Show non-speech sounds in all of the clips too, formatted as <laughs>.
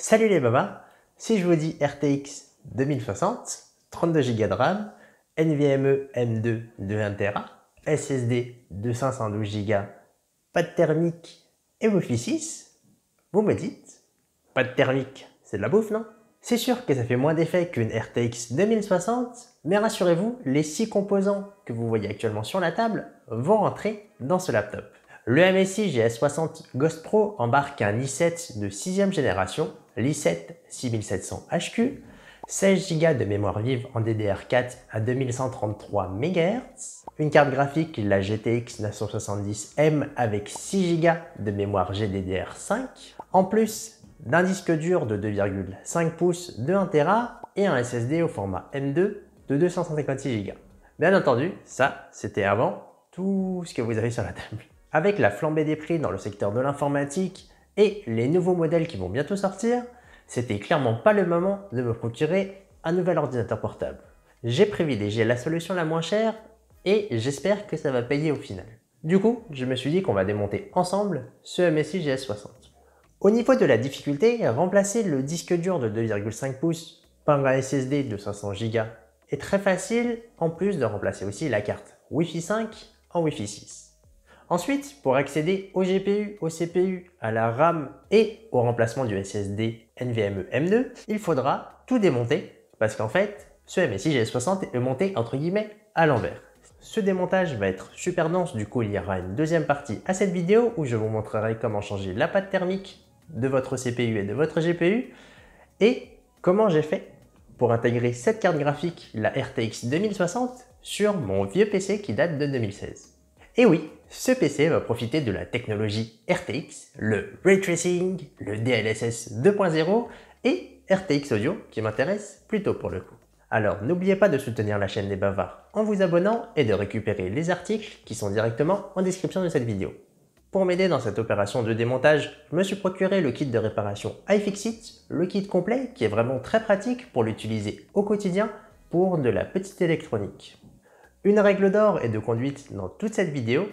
Salut les babas Si je vous dis RTX 2060, 32 Go de RAM, NVMe M2 de 1 Tera, SSD de 512 Go, pas de thermique et wi 6, vous me dites Pas de thermique, c'est de la bouffe non C'est sûr que ça fait moins d'effet qu'une RTX 2060, mais rassurez-vous, les 6 composants que vous voyez actuellement sur la table vont rentrer dans ce laptop. Le MSI GS60 Ghost Pro embarque un i7 de 6ème génération, l'i7 6700HQ, 16 Go de mémoire vive en DDR4 à 2133 MHz, une carte graphique, la GTX 970M avec 6 Go de mémoire GDDR5, en plus d'un disque dur de 2,5 pouces de 1 Tera et un SSD au format M2 de 256 Go. Bien entendu, ça c'était avant tout ce que vous avez sur la table. Avec la flambée des prix dans le secteur de l'informatique et les nouveaux modèles qui vont bientôt sortir, c'était clairement pas le moment de me procurer un nouvel ordinateur portable. J'ai privilégié la solution la moins chère et j'espère que ça va payer au final. Du coup, je me suis dit qu'on va démonter ensemble ce MSI GS60. Au niveau de la difficulté, remplacer le disque dur de 2,5 pouces par un SSD de 500 Go est très facile en plus de remplacer aussi la carte Wi-Fi 5 en Wi-Fi 6. Ensuite, pour accéder au GPU, au CPU, à la RAM et au remplacement du SSD NVMe M2, il faudra tout démonter parce qu'en fait, ce MSI GS60 est monté entre guillemets à l'envers. Ce démontage va être super dense, du coup il y aura une deuxième partie à cette vidéo où je vous montrerai comment changer la pâte thermique de votre CPU et de votre GPU et comment j'ai fait pour intégrer cette carte graphique, la RTX 2060, sur mon vieux PC qui date de 2016. Et oui, ce PC va profiter de la technologie RTX, le Ray Tracing, le DLSS 2.0 et RTX Audio qui m'intéresse plutôt pour le coup. Alors n'oubliez pas de soutenir la chaîne des bavards en vous abonnant et de récupérer les articles qui sont directement en description de cette vidéo. Pour m'aider dans cette opération de démontage, je me suis procuré le kit de réparation iFixit, le kit complet qui est vraiment très pratique pour l'utiliser au quotidien pour de la petite électronique. Une règle d'or est de conduite dans toute cette vidéo,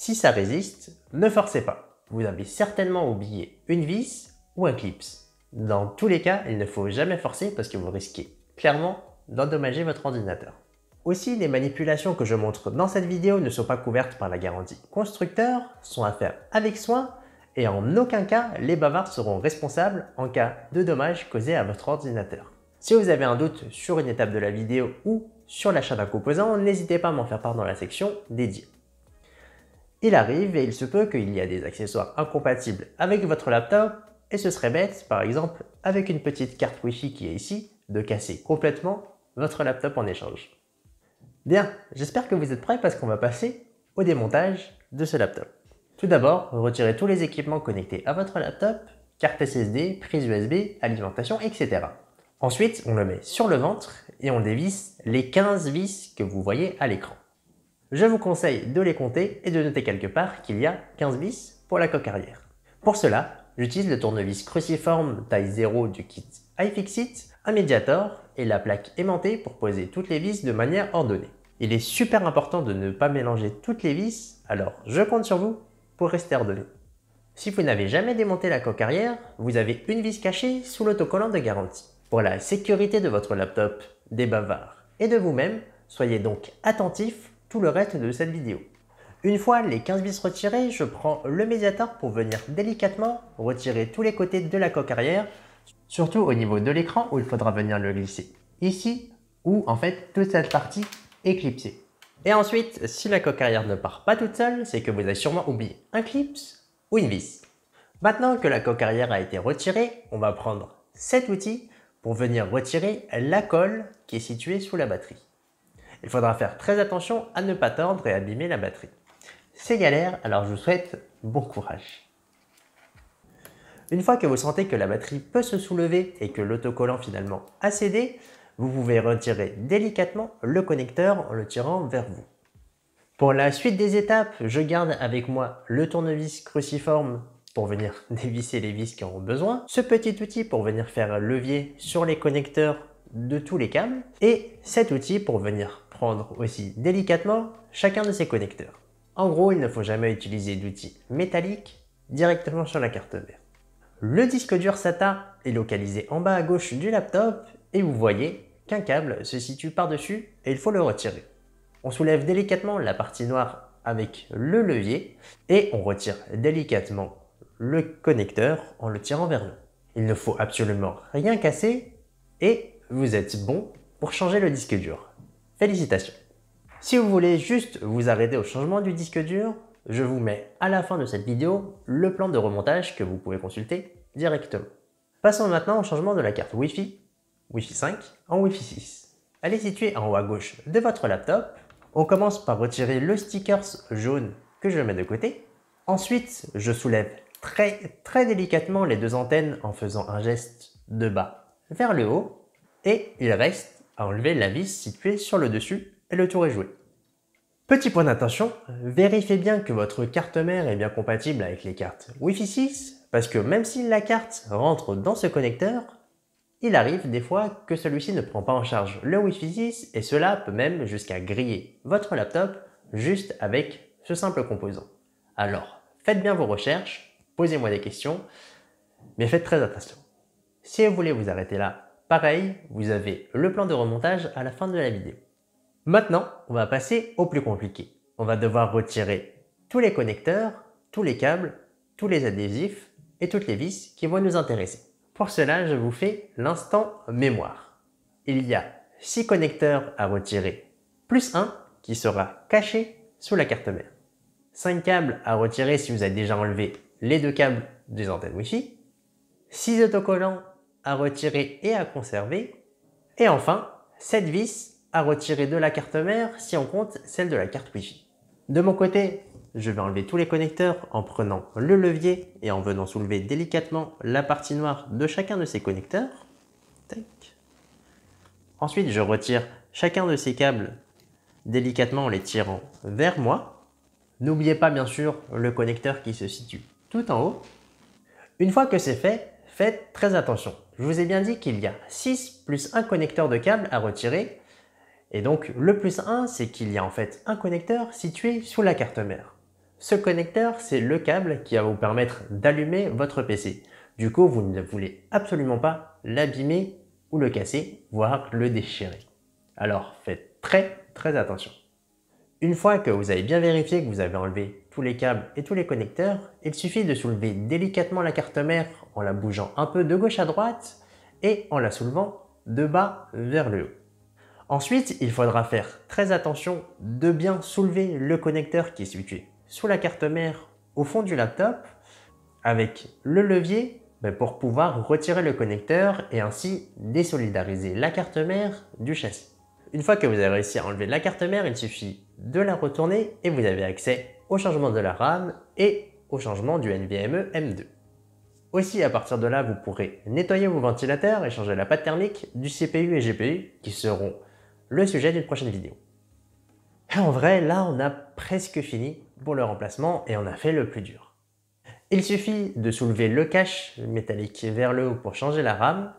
si ça résiste, ne forcez pas. Vous avez certainement oublié une vis ou un clip. Dans tous les cas, il ne faut jamais forcer parce que vous risquez clairement d'endommager votre ordinateur. Aussi, les manipulations que je montre dans cette vidéo ne sont pas couvertes par la garantie constructeur, sont à faire avec soin et en aucun cas les bavards seront responsables en cas de dommages causés à votre ordinateur. Si vous avez un doute sur une étape de la vidéo ou sur l'achat d'un composant, n'hésitez pas à m'en faire part dans la section dédiée. Il arrive et il se peut qu'il y a des accessoires incompatibles avec votre laptop et ce serait bête, par exemple, avec une petite carte wifi qui est ici, de casser complètement votre laptop en échange. Bien, j'espère que vous êtes prêts parce qu'on va passer au démontage de ce laptop. Tout d'abord, retirez tous les équipements connectés à votre laptop, carte SSD, prise USB, alimentation, etc. Ensuite, on le met sur le ventre et on dévisse les 15 vis que vous voyez à l'écran. Je vous conseille de les compter et de noter quelque part qu'il y a 15 vis pour la coque arrière. Pour cela, j'utilise le tournevis cruciforme taille 0 du kit iFixit, un médiator et la plaque aimantée pour poser toutes les vis de manière ordonnée. Il est super important de ne pas mélanger toutes les vis, alors je compte sur vous pour rester ordonné. Si vous n'avez jamais démonté la coque arrière, vous avez une vis cachée sous l'autocollant de garantie. Pour la sécurité de votre laptop, des bavards et de vous-même, soyez donc attentif tout le reste de cette vidéo. Une fois les 15 vis retirées, je prends le médiator pour venir délicatement retirer tous les côtés de la coque arrière, surtout au niveau de l'écran où il faudra venir le glisser. Ici, où en fait toute cette partie est Et ensuite, si la coque arrière ne part pas toute seule, c'est que vous avez sûrement oublié un clip ou une vis. Maintenant que la coque arrière a été retirée, on va prendre cet outil pour venir retirer la colle qui est située sous la batterie. Il faudra faire très attention à ne pas tordre et abîmer la batterie. C'est galère, alors je vous souhaite bon courage. Une fois que vous sentez que la batterie peut se soulever et que l'autocollant finalement a cédé, vous pouvez retirer délicatement le connecteur en le tirant vers vous. Pour la suite des étapes, je garde avec moi le tournevis cruciforme pour venir <laughs> dévisser les vis qui en ont besoin, ce petit outil pour venir faire un levier sur les connecteurs de tous les câbles et cet outil pour venir prendre aussi délicatement chacun de ces connecteurs. En gros, il ne faut jamais utiliser d'outils métalliques directement sur la carte mère. Le disque dur SATA est localisé en bas à gauche du laptop et vous voyez qu'un câble se situe par-dessus et il faut le retirer. On soulève délicatement la partie noire avec le levier et on retire délicatement le connecteur en le tirant vers nous. Il ne faut absolument rien casser et vous êtes bon pour changer le disque dur. Félicitations Si vous voulez juste vous arrêter au changement du disque dur, je vous mets à la fin de cette vidéo le plan de remontage que vous pouvez consulter directement. Passons maintenant au changement de la carte Wi-Fi, Wi-Fi 5 en Wi-Fi 6. Elle est située en haut à gauche de votre laptop. On commence par retirer le sticker jaune que je mets de côté. Ensuite, je soulève très très délicatement les deux antennes en faisant un geste de bas vers le haut et il reste à enlever la vis située sur le dessus et le tour est joué. Petit point d'attention, vérifiez bien que votre carte mère est bien compatible avec les cartes Wi-Fi 6 parce que même si la carte rentre dans ce connecteur, il arrive des fois que celui-ci ne prend pas en charge le Wi-Fi 6 et cela peut même jusqu'à griller votre laptop juste avec ce simple composant. Alors, faites bien vos recherches, posez-moi des questions, mais faites très attention. Si vous voulez vous arrêter là, Pareil, vous avez le plan de remontage à la fin de la vidéo. Maintenant, on va passer au plus compliqué. On va devoir retirer tous les connecteurs, tous les câbles, tous les adhésifs et toutes les vis qui vont nous intéresser. Pour cela, je vous fais l'instant mémoire. Il y a 6 connecteurs à retirer, plus un qui sera caché sous la carte mère. 5 câbles à retirer si vous avez déjà enlevé les deux câbles des antennes Wi-Fi, 6 autocollants à retirer et à conserver. Et enfin, cette vis à retirer de la carte mère si on compte celle de la carte Wi-Fi. De mon côté, je vais enlever tous les connecteurs en prenant le levier et en venant soulever délicatement la partie noire de chacun de ces connecteurs. Ensuite, je retire chacun de ces câbles délicatement en les tirant vers moi. N'oubliez pas bien sûr le connecteur qui se situe tout en haut. Une fois que c'est fait, Faites très attention. Je vous ai bien dit qu'il y a 6 plus 1 connecteur de câble à retirer. Et donc le plus 1, c'est qu'il y a en fait un connecteur situé sous la carte mère. Ce connecteur, c'est le câble qui va vous permettre d'allumer votre PC. Du coup, vous ne voulez absolument pas l'abîmer ou le casser, voire le déchirer. Alors faites très très attention. Une fois que vous avez bien vérifié que vous avez enlevé les câbles et tous les connecteurs, il suffit de soulever délicatement la carte mère en la bougeant un peu de gauche à droite et en la soulevant de bas vers le haut. Ensuite, il faudra faire très attention de bien soulever le connecteur qui est situé sous la carte mère au fond du laptop avec le levier ben, pour pouvoir retirer le connecteur et ainsi désolidariser la carte mère du châssis. Une fois que vous avez réussi à enlever la carte mère, il suffit de la retourner et vous avez accès au changement de la RAM et au changement du NVMe M2. Aussi, à partir de là, vous pourrez nettoyer vos ventilateurs et changer la pâte thermique du CPU et GPU qui seront le sujet d'une prochaine vidéo. en vrai, là, on a presque fini pour le remplacement et on a fait le plus dur. Il suffit de soulever le cache métallique vers le haut pour changer la RAM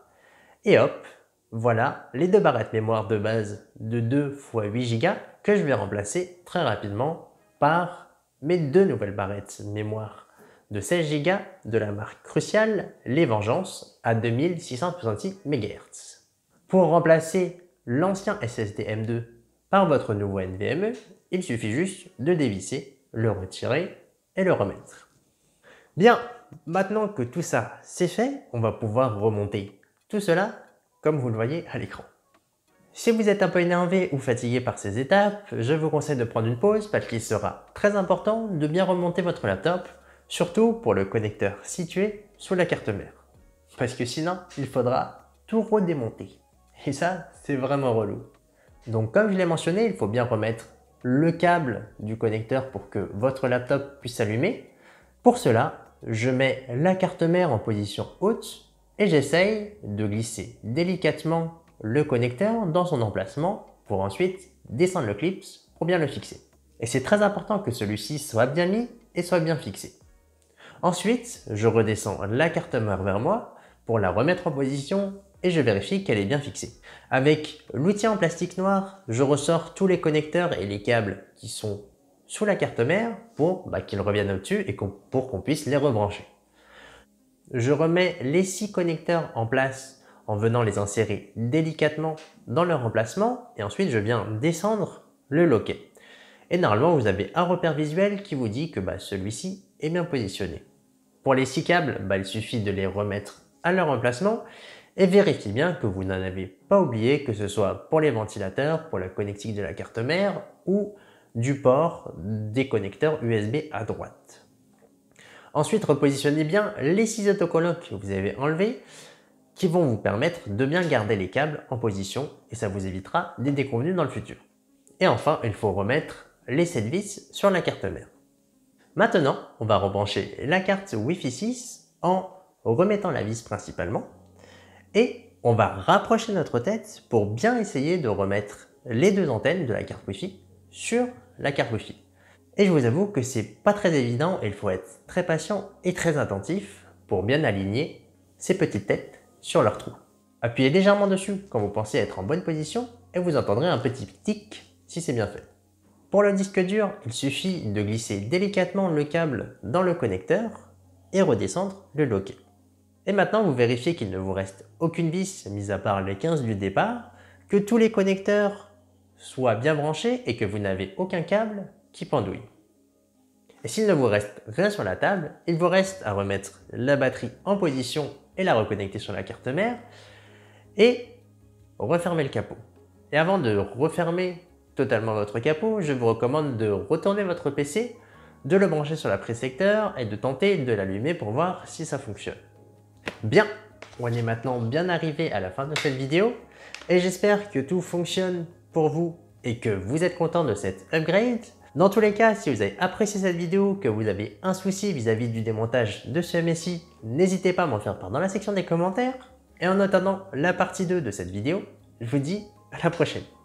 et hop, voilà les deux barrettes mémoire de base de 2 x 8 Go que je vais remplacer très rapidement par mais deux nouvelles barrettes mémoire de 16 Go de la marque cruciale, les Vengeances, à 2666 MHz. Pour remplacer l'ancien SSD M2 par votre nouveau NVMe, il suffit juste de dévisser, le retirer et le remettre. Bien, maintenant que tout ça c'est fait, on va pouvoir remonter tout cela comme vous le voyez à l'écran. Si vous êtes un peu énervé ou fatigué par ces étapes, je vous conseille de prendre une pause parce qu'il sera très important de bien remonter votre laptop, surtout pour le connecteur situé sous la carte mère. Parce que sinon, il faudra tout redémonter. Et ça, c'est vraiment relou. Donc comme je l'ai mentionné, il faut bien remettre le câble du connecteur pour que votre laptop puisse s'allumer. Pour cela, je mets la carte mère en position haute et j'essaye de glisser délicatement le connecteur dans son emplacement pour ensuite descendre le clips pour bien le fixer. Et c'est très important que celui-ci soit bien mis et soit bien fixé. Ensuite, je redescends la carte mère vers moi pour la remettre en position et je vérifie qu'elle est bien fixée. Avec l'outil en plastique noir, je ressors tous les connecteurs et les câbles qui sont sous la carte mère pour bah, qu'ils reviennent au-dessus et pour qu'on puisse les rebrancher. Je remets les six connecteurs en place en venant les insérer délicatement dans leur emplacement et ensuite je viens descendre le loquet. Et normalement vous avez un repère visuel qui vous dit que bah, celui-ci est bien positionné. Pour les six câbles, bah, il suffit de les remettre à leur emplacement et vérifiez bien que vous n'en avez pas oublié que ce soit pour les ventilateurs, pour la connectique de la carte mère ou du port des connecteurs USB à droite. Ensuite, repositionnez bien les six autocollants que vous avez enlevés qui vont vous permettre de bien garder les câbles en position et ça vous évitera des déconvenus dans le futur. Et enfin, il faut remettre les 7 vis sur la carte mère. Maintenant, on va rebrancher la carte Wi-Fi 6 en remettant la vis principalement et on va rapprocher notre tête pour bien essayer de remettre les deux antennes de la carte Wi-Fi sur la carte Wi-Fi. Et je vous avoue que c'est pas très évident et il faut être très patient et très attentif pour bien aligner ces petites têtes sur leur trou. Appuyez légèrement dessus quand vous pensez être en bonne position et vous entendrez un petit tic si c'est bien fait. Pour le disque dur, il suffit de glisser délicatement le câble dans le connecteur et redescendre le loquet. Et maintenant, vous vérifiez qu'il ne vous reste aucune vis, mis à part les 15 du départ, que tous les connecteurs soient bien branchés et que vous n'avez aucun câble qui pendouille. Et s'il ne vous reste rien sur la table, il vous reste à remettre la batterie en position et la reconnecter sur la carte mère et refermer le capot. Et avant de refermer totalement votre capot, je vous recommande de retourner votre PC, de le brancher sur la secteur et de tenter de l'allumer pour voir si ça fonctionne. Bien, on est maintenant bien arrivé à la fin de cette vidéo et j'espère que tout fonctionne pour vous et que vous êtes content de cet upgrade. Dans tous les cas, si vous avez apprécié cette vidéo, que vous avez un souci vis-à-vis du démontage de ce MSI, n'hésitez pas à m'en faire part dans la section des commentaires. Et en attendant la partie 2 de cette vidéo, je vous dis à la prochaine.